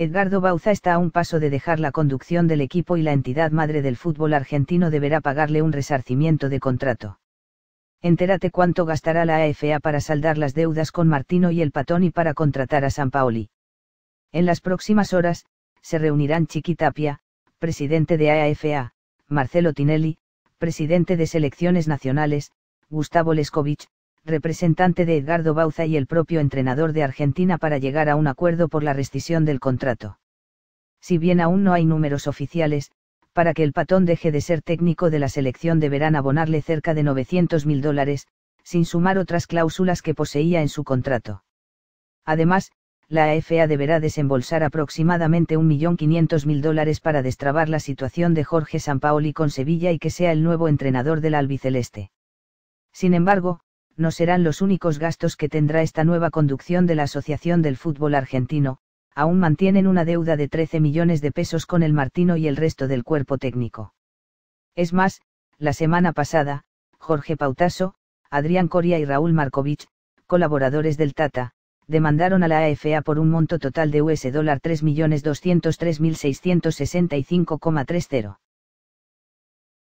Edgardo Bauza está a un paso de dejar la conducción del equipo y la entidad madre del fútbol argentino deberá pagarle un resarcimiento de contrato. Entérate cuánto gastará la AFA para saldar las deudas con Martino y el Patón y para contratar a San Paoli. En las próximas horas, se reunirán Chiqui Tapia, presidente de AFA, Marcelo Tinelli, presidente de selecciones nacionales, Gustavo Lescovich, representante de Edgardo Bauza y el propio entrenador de Argentina para llegar a un acuerdo por la rescisión del contrato. Si bien aún no hay números oficiales, para que el patón deje de ser técnico de la selección deberán abonarle cerca de 900 mil dólares, sin sumar otras cláusulas que poseía en su contrato. Además, la AFA deberá desembolsar aproximadamente 1.500.000 dólares para destrabar la situación de Jorge Sampaoli con Sevilla y que sea el nuevo entrenador del albiceleste. Sin embargo, no serán los únicos gastos que tendrá esta nueva conducción de la Asociación del Fútbol Argentino, aún mantienen una deuda de 13 millones de pesos con el Martino y el resto del cuerpo técnico. Es más, la semana pasada, Jorge Pautasso, Adrián Coria y Raúl Markovich, colaboradores del Tata, demandaron a la AFA por un monto total de US 3.203.665,30.